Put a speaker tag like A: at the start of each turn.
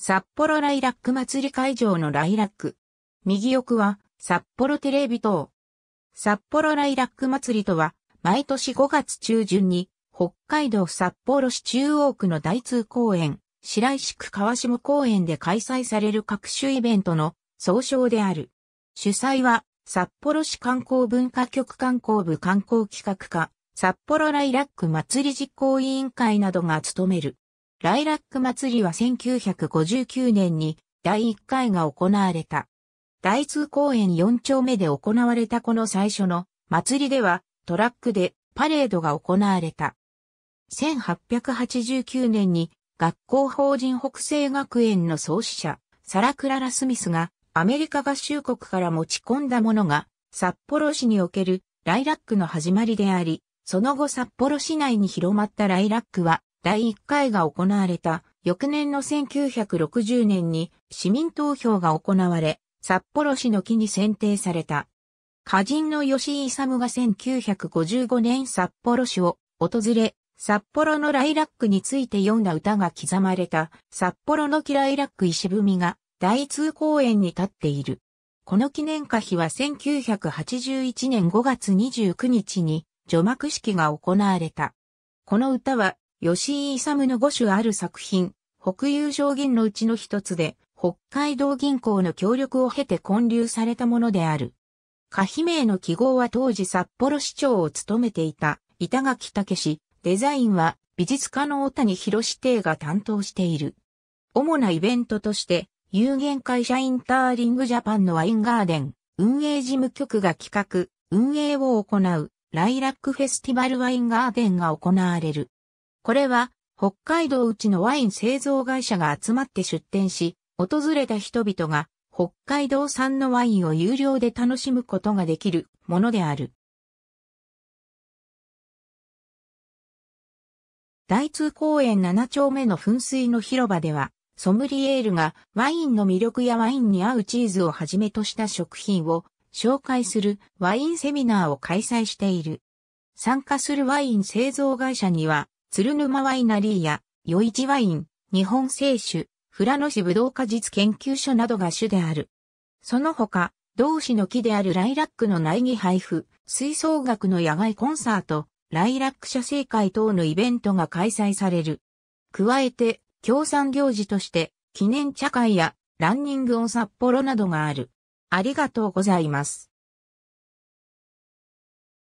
A: 札幌ライラック祭り会場のライラック。右翼は、札幌テレビ塔。札幌ライラック祭りとは、毎年5月中旬に、北海道札幌市中央区の大通公園、白石区川下公園で開催される各種イベントの総称である。主催は、札幌市観光文化局観光部観光企画課、札幌ライラック祭り実行委員会などが務める。ライラック祭りは1959年に第1回が行われた。第2公園4丁目で行われたこの最初の祭りではトラックでパレードが行われた。1889年に学校法人北西学園の創始者、サラ・クララ・スミスがアメリカ合衆国から持ち込んだものが札幌市におけるライラックの始まりであり、その後札幌市内に広まったライラックは第1回が行われた翌年の1960年に市民投票が行われ、札幌市の木に選定された。歌人の吉井勇が1955年札幌市を訪れ、札幌のライラックについて読んだ歌が刻まれた札幌の木ライラック石踏みが第通公園に立っている。この記念歌碑は1981年5月29日に除幕式が行われた。この歌は吉井勇の5種ある作品、北遊上銀のうちの一つで、北海道銀行の協力を経て建立されたものである。歌姫名の記号は当時札幌市長を務めていた板垣武氏、デザインは美術家の大谷博士邸が担当している。主なイベントとして、有限会社インターリングジャパンのワインガーデン、運営事務局が企画、運営を行う、ライラックフェスティバルワインガーデンが行われる。これは、北海道内のワイン製造会社が集まって出店し、訪れた人々が北海道産のワインを有料で楽しむことができるものである。大通公園7丁目の噴水の広場では、ソムリエールがワインの魅力やワインに合うチーズをはじめとした食品を紹介するワインセミナーを開催している。参加するワイン製造会社には鶴沼ワイナリーや、余市ワイン、日本清酒、富良野市武道果実研究所などが主である。その他、同市の木であるライラックの苗木配布、吹奏楽の野外コンサート、ライラック社生会等のイベントが開催される。加えて、協賛行事として、記念茶会や、ランニングオン札幌などがある。ありがとうございます。